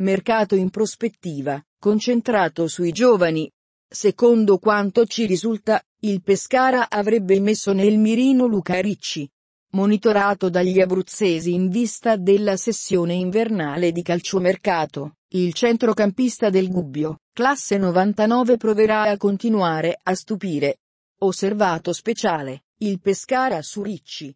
mercato in prospettiva, concentrato sui giovani. Secondo quanto ci risulta, il Pescara avrebbe messo nel mirino Luca Ricci, monitorato dagli abruzzesi in vista della sessione invernale di calciomercato. Il centrocampista del Gubbio, classe 99 proverà a continuare a stupire. Osservato speciale, il Pescara su Ricci,